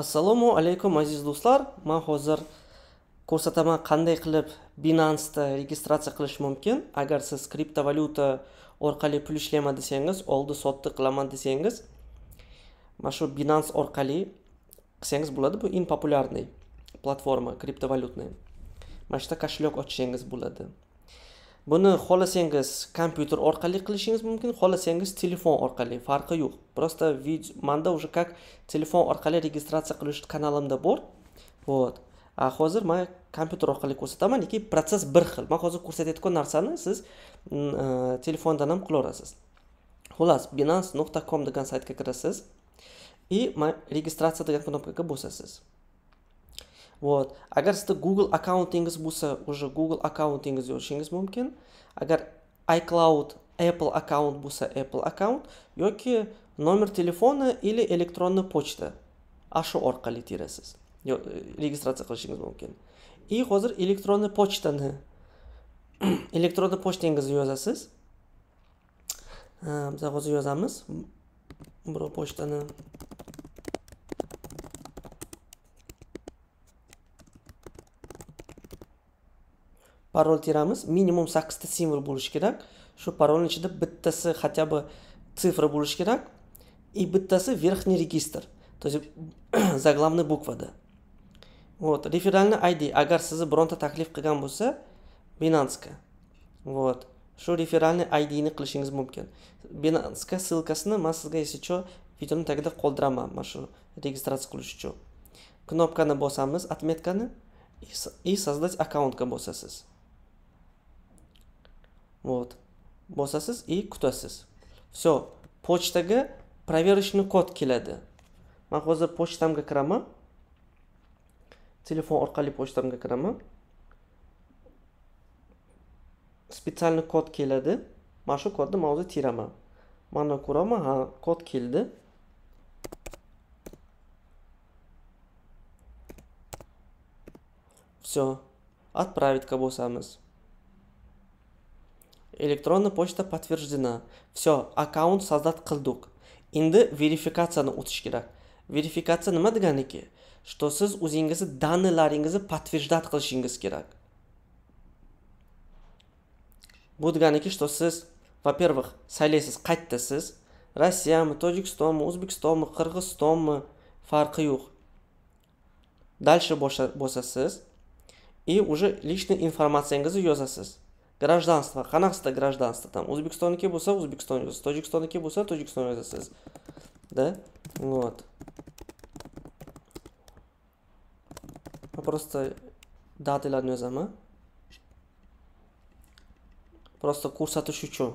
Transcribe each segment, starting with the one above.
assalomu alaykum aziz do'stlar man hozir ko'rsataman qanday qilib binansda registratsiya qilish mumkin agar siz kriptovalyuta orqali pul ishlayman desangiz oldi sotdi qilaman desangiz mana shu binans orqali qilsangiz bo'ladi bu eng populyarniy platforma kriptovalyutniy mana shu yerda koshelok ochishingiz bo'ladi buni xohlasangiz kompyuter orqali qilishingiz mumkin xohlasangiz telefon orqali farqi yo'q просто manda уже как telefon orqali registratsiya qilish kanalimda bor вот a hozir man kompyuter orqali ko'rsataman lekin protsess bir xil man hozir ko'rsatayotgan narsani siz mm, e, telefondan ham qilaverasiz xullas binance nuqta com degan saytga kirasiz и registratsiya degan knopkaga bosasiz вот agar sizda google akkauntingiz bo'lsa уже google akkauntingizni yozishingiz mumkin agar icloud apple akkaunt bo'lsa apple akkaunt yoki nomer telefoni или elektronniy pochta shu orqali terasiz registratsiya qilishingiz mumkin и hozir elektronniy pochtani elektronniy pochtangizni yozasiz biz hozir yozamiz birov pochtani parol teramiz minimum sakkizta simvol bo'lishi kerak shu parolni ichida bittasi хотя бы sifra bo'lishi kerak и bittasi верхний регистр то есть заглавный буквада вот referalni id agar sizni bironta taklif qilgan bo'lsa binanska вот shu referalniy idni qilishingiz mumkin binanska ссылкасini man sizga если что videoni tagida qoldiraman mana shu registratsiya qilish uchun knopkani bosamiz отметканы и создать аккаунтка bosasiz вот босасыз и кутасыз. все почтаға проверочный код келеді мен қазір почтамға кірамын телефон арқылы почтамға кірамын специальный код келеді мен шу кодты мен өзі тирамын мен ха код келді все отправить болсамыз. электронная почта подтверждена. Все, аккаунт создат кылдук. Инды верификацияны утыш керек. Верификация нема деганеке? Что сіз узингізі данныларингізі подтверждат кылшингіз керак. Бу деганеке, что сіз, во-первых, сайлесіз қайтты сіз. Россия мы, Тоджикстон мы, Узбекстон мы, Кыргызстон мы, фарқы юх. Дальше боса сіз. И уже личный информацияңызы йозасыз. сіз. gражданство qanaqasida gражданство там o'zbekistonniki bo'lsa o'zbekiston yozasiz tojikistonniki bo'lsa tojikiston yozasiz да вот просто datalarni yozaman просто ko'rsatish uchun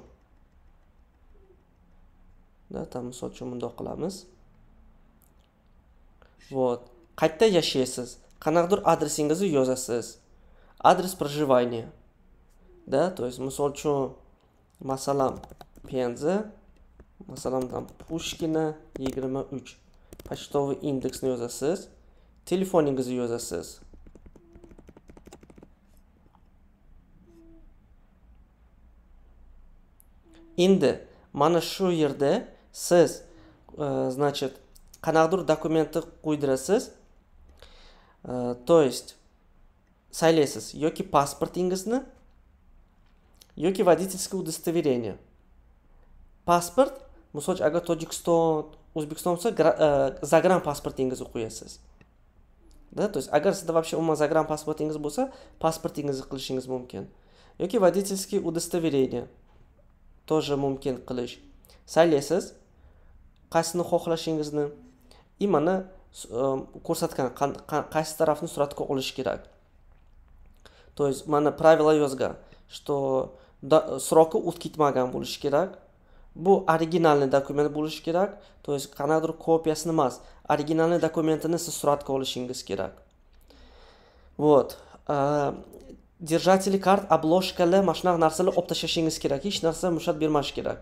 да там misol uchun bundoq qilamiz вот qayerda yashaysiz qanaqadir adresingizni yozasiz адрес проживания да, то есть misol uchun masalan penza masalan там pushkina yigirma уч, почтовый indeksni yozasiz telefoningizni yozasiz endi mana shu yerda siz e, значит qanaqadir dokumentni qo'ydirasiz e, то есть saylaysiz yoki pasportingizni yoki водительское удостоверение pasport misol uchun agar tojikiston o'zbekiston bo'lsa zagran pasportingizni qo'yasiz да то есть agar sizda вообще umuman zagran pasportingiz bo'lsa pasportingizni qilishingiz mumkin yoki водительские удостоверение тоже mumkin qilish saylaysiz qaysini xohlashingizni и mana ko'rsatgan qaysi tarafni suratga olish kerak то есть mana правила yozgan что сроки o'tib ketmagan bo'lishi kerak bu originalni dokument bo'lishi kerak то есть qanaqadir kopiyasini emas Originalni dokumentini siz suratga olishingiz kerak вот держатели карт обложкалар mana shunaqa narsalar olib tashlashingiz kerak hech narsa mushat bermash kerak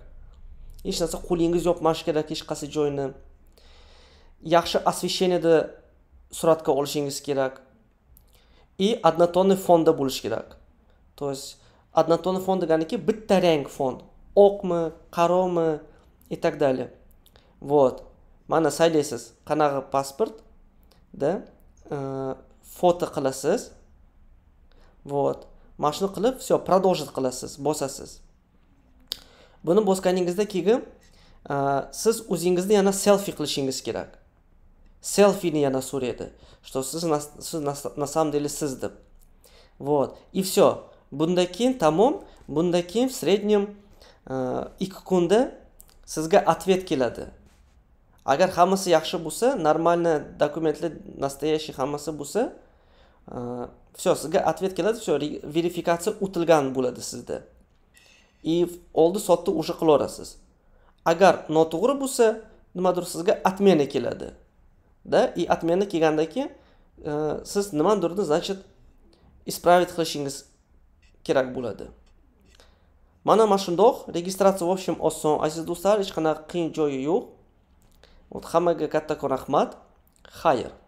hech narsa qo'lingiz керак, kerak hech qaysi Яхши yaxshi освещениеda suratga olishingiz kerak и однотонный фонда bo'lishi kerak то есть однотонный фон деганики битта рэнг фон оқми каромы и так далее вот мана сайлайсиз қанағи паспорт да э, фото қиласиз вот машина қилиб все продолжить қиласиз босасиз буну босканыңызда кийги э, сиз ўзингизни yana селфи қилишингиз керак селфини yana сўрайди что сиз на самом деле сиз деб вот и все bundan keyin tamom bundan keyin в среднем э, ikki kunda sizga ответ keladi agar hammasi yaxshi bo'lsa нормально dokumentlar настоящий hammasi bo'lsa э, все sizga ответ keladi все verifikatsiya o'tilgan bo'ladi sizda и oldi sotdi уже qilaverasiz agar noto'g'ri bo'lsa nimadir sizga отмена keladi да и отмена kelgandan keyin э, siz nimadirni значит исправить qilishingiz kerak bo'ladi mana mana shundoq registratsiya общем oson aziz do'stlar hech qanaqa qiyin joyi yo'q hammaga kattakon rahmat xayr